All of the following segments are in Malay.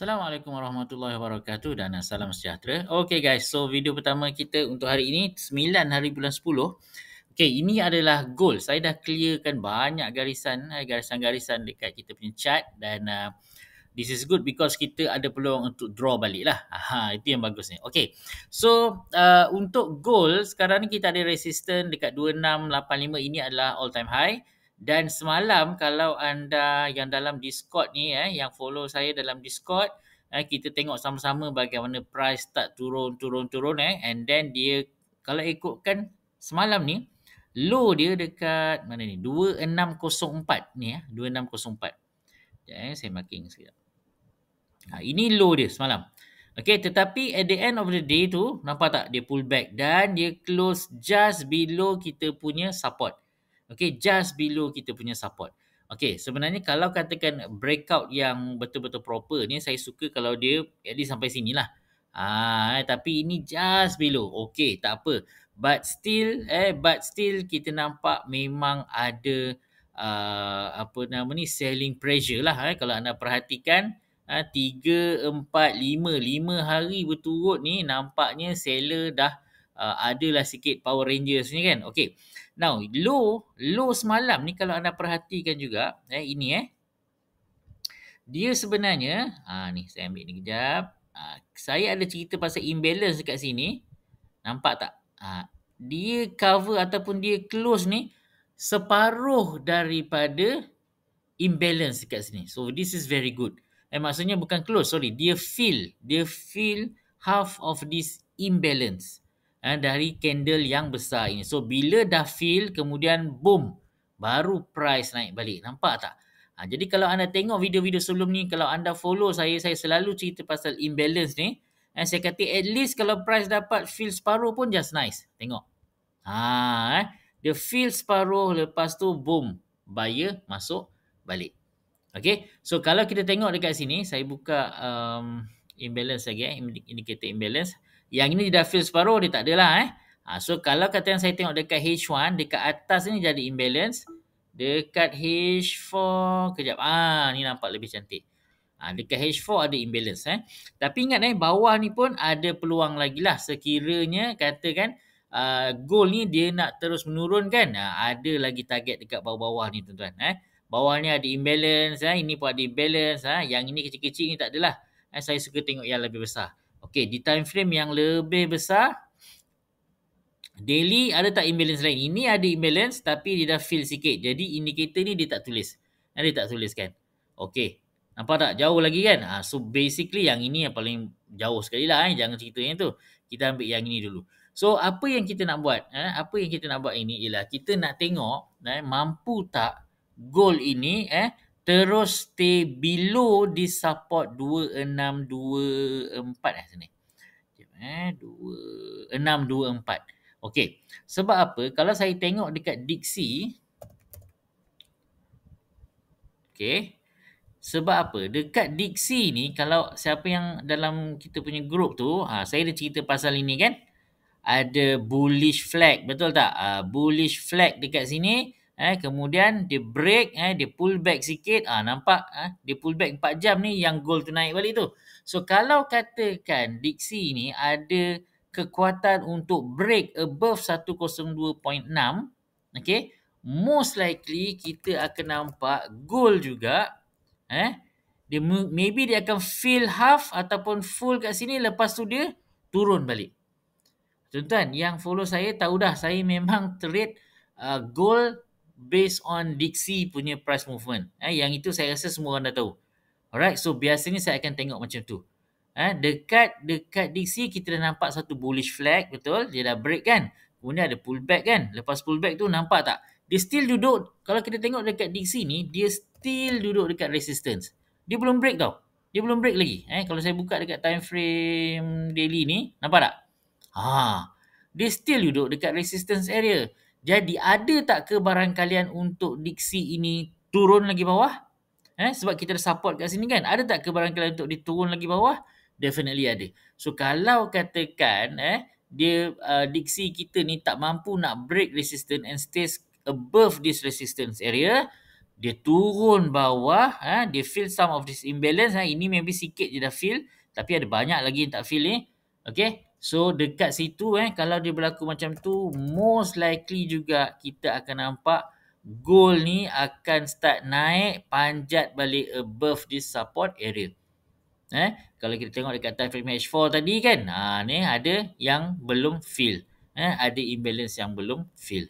Assalamualaikum warahmatullahi wabarakatuh dan salam sejahtera. Okay guys, so video pertama kita untuk hari ini, 9 hari bulan 10. Okay, ini adalah goal. Saya dah clearkan banyak garisan, eh, garisan-garisan dekat kita punya chat dan uh, this is good because kita ada peluang untuk draw balik lah. Aha, itu yang bagus ni. Okay, so uh, untuk goal, sekarang ni kita ada resistance dekat 2685 ini adalah all time high. Dan semalam kalau anda yang dalam Discord ni eh yang follow saya dalam Discord eh kita tengok sama-sama bagaimana price tak turun turun turun eh and then dia kalau ikutkan semalam ni low dia dekat mana ni 2604 ni eh 2604. Sekejap eh saya marking sekejap. Ha, ini low dia semalam. Okay tetapi at the end of the day tu nampak tak dia pull back dan dia close just below kita punya support. Okay, just below kita punya support. Okay, sebenarnya kalau katakan breakout yang betul-betul proper ni, saya suka kalau dia at least sampai sini lah. Ah, eh, tapi ini just below. Okay, tak apa. But still, eh, but still kita nampak memang ada uh, apa nama ni selling pressure lah. Eh. Kalau anda perhatikan, ah, tiga, empat, lima, lima hari berturut ni nampaknya seller dah uh, adalah sikit power rangers ni kan. Okay, Now, low, low semalam ni kalau anda perhatikan juga, eh, ini eh. Dia sebenarnya, ha, ni saya ambil ni kejap. Ha, saya ada cerita pasal imbalance dekat sini. Nampak tak? Ha, dia cover ataupun dia close ni separuh daripada imbalance dekat sini. So, this is very good. Eh, maksudnya bukan close, sorry. Dia fill, dia fill half of this imbalance eh, dari candle yang besar ini. So bila dah fill kemudian boom baru price naik balik. Nampak tak? Ha, jadi kalau anda tengok video-video sebelum ni, kalau anda follow saya, saya selalu cerita pasal imbalance ni. Eh, saya kata at least kalau price dapat fill separuh pun just nice. Tengok. Ha, eh. Dia fill separuh lepas tu boom. Buyer masuk balik. Okay. So kalau kita tengok dekat sini, saya buka um, imbalance lagi. Eh. Indicator imbalance. Yang ini dah fill separuh dia tak adalah eh. Ha, so kalau kata yang saya tengok dekat H1 dekat atas ni jadi imbalance. Dekat H4 kejap. Ah ha, ni nampak lebih cantik. Ha, dekat H4 ada imbalance eh. Tapi ingat eh bawah ni pun ada peluang lagi lah. Sekiranya katakan uh, goal ni dia nak terus menurun kan. Ha, ada lagi target dekat bawah-bawah ni tuan-tuan eh. Bawah ni ada imbalance eh. Ini pun ada imbalance eh. Yang ini kecil-kecil ni tak adalah. Eh, saya suka tengok yang lebih besar. Okay, di time frame yang lebih besar, daily ada tak imbalance lain? Ini ada imbalance tapi dia dah fill sikit. Jadi, indicator ni dia tak tulis. Dia tak tuliskan. Okay. Nampak tak? Jauh lagi kan? Ha, so, basically yang ini yang paling jauh sekali lah. Eh? Jangan cerita yang tu. Kita ambil yang ini dulu. So, apa yang kita nak buat? Eh? Apa yang kita nak buat ini ialah kita nak tengok eh, mampu tak goal ini eh, Terus stay below di support 2624 lah eh sini. Jom eh 2624. Okey. Sebab apa? Kalau saya tengok dekat diksi, Okey. Sebab apa? Dekat diksi ni kalau siapa yang dalam kita punya group tu, ha, saya ada cerita pasal ini kan? Ada bullish flag, betul tak? Ha, bullish flag dekat sini eh kemudian dia break eh dia pull back sikit ah nampak ah eh, dia pull back 4 jam ni yang gold tu naik balik tu so kalau katakan diksi ni ada kekuatan untuk break above 102.6 okay, most likely kita akan nampak gold juga eh dia maybe dia akan fill half ataupun full kat sini lepas tu dia turun balik tuan-tuan yang follow saya tahu dah saya memang trade uh, ah, gold based on Dixie punya price movement. Eh, yang itu saya rasa semua orang dah tahu. Alright, so biasanya saya akan tengok macam tu. Eh, dekat dekat Dixie kita dah nampak satu bullish flag, betul? Dia dah break kan? Kemudian ada pullback kan? Lepas pullback tu nampak tak? Dia still duduk, kalau kita tengok dekat Dixie ni, dia still duduk dekat resistance. Dia belum break tau. Dia belum break lagi. Eh, kalau saya buka dekat time frame daily ni, nampak tak? Ha, dia still duduk dekat resistance area. Jadi ada tak ke barang kalian untuk diksi ini turun lagi bawah? Eh, sebab kita dah support kat sini kan. Ada tak ke barang kalian untuk diturun lagi bawah? Definitely ada. So kalau katakan eh dia uh, diksi kita ni tak mampu nak break resistance and stays above this resistance area, dia turun bawah, eh, dia feel some of this imbalance. Eh. Ini maybe sikit je dah feel. Tapi ada banyak lagi yang tak feel ni. Eh. Okay. So dekat situ eh kalau dia berlaku macam tu most likely juga kita akan nampak gold ni akan start naik panjat balik above this support area. Eh kalau kita tengok dekat time frame H4 tadi kan ha ni ada yang belum fill eh ada imbalance yang belum fill.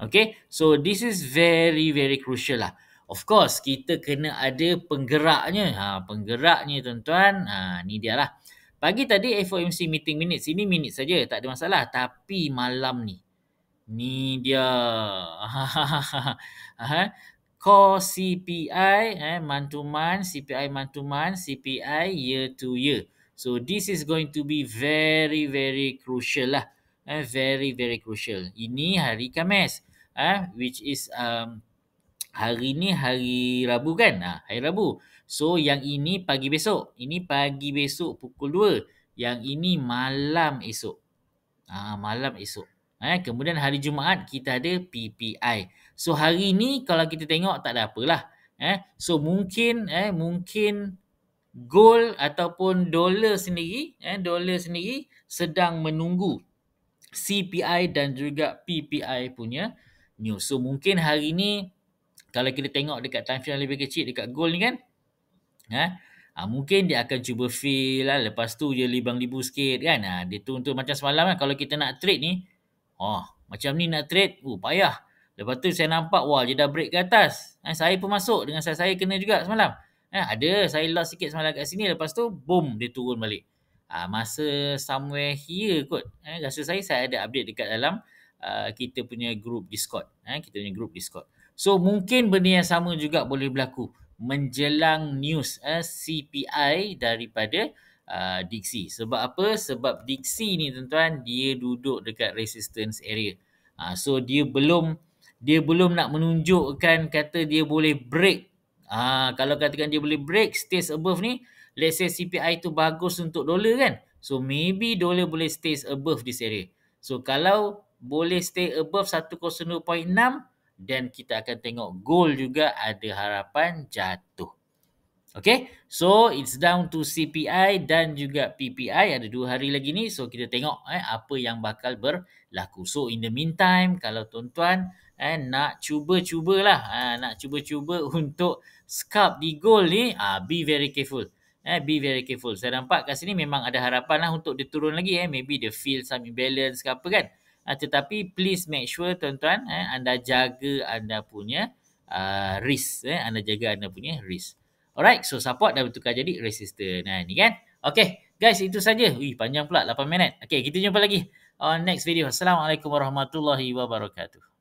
Okay, so this is very very crucial lah. Of course kita kena ada penggeraknya. Ha penggeraknya tuan-tuan ha ni dia lah. Pagi tadi FOMC meeting minutes. Ini minutes saja tak ada masalah. Tapi malam ni. Ni dia. Core CPI. Eh, month to month. CPI month to month. CPI year to year. So this is going to be very very crucial lah. Eh, very very crucial. Ini hari Kamis, Eh, which is um, hari ni hari Rabu kan? Ha, hari Rabu. So yang ini pagi besok. Ini pagi besok pukul 2. Yang ini malam esok. Ha, malam esok. Ha, kemudian hari Jumaat kita ada PPI. So hari ni kalau kita tengok tak ada apalah. Eh, so mungkin eh mungkin gold ataupun dolar sendiri eh dolar sendiri sedang menunggu CPI dan juga PPI punya news. So mungkin hari ni kalau kita tengok dekat time frame yang lebih kecil dekat goal ni kan ha? ha mungkin dia akan cuba feel lah lepas tu dia libang libu sikit kan ha dia tu macam semalam kan kalau kita nak trade ni oh macam ni nak trade oh payah lepas tu saya nampak wah dia dah break ke atas ha, saya pun masuk dengan saya saya kena juga semalam ha, ada saya loss sikit semalam kat sini lepas tu boom dia turun balik ha, masa somewhere here kot ha, rasa saya saya ada update dekat dalam Uh, kita punya group Discord. Eh, kita punya group Discord. So mungkin benda yang sama juga boleh berlaku menjelang news eh, CPI daripada uh, Dixie. Sebab apa? Sebab Dixie ni tuan-tuan dia duduk dekat resistance area. Uh, so dia belum dia belum nak menunjukkan kata dia boleh break. Uh, kalau katakan dia boleh break stays above ni let's say CPI tu bagus untuk dolar kan. So maybe dolar boleh stays above di area. So kalau boleh stay above 102.6 then kita akan tengok gold juga ada harapan jatuh. Okay, so it's down to CPI dan juga PPI ada dua hari lagi ni. So kita tengok eh, apa yang bakal berlaku. So in the meantime, kalau tuan-tuan eh, nak cuba-cubalah, eh, nak cuba-cuba untuk scalp di gold ni, ah, be very careful. Eh, be very careful. Saya nampak kat sini memang ada harapan lah untuk dia turun lagi. Eh. Maybe dia feel some imbalance ke apa kan uh, tetapi please make sure tuan-tuan eh anda jaga anda punya uh, risk eh anda jaga anda punya risk alright so support dah bertukar jadi resistor nah ni kan Okay, guys itu saja wih panjang pula 8 minit okey kita jumpa lagi on next video assalamualaikum warahmatullahi wabarakatuh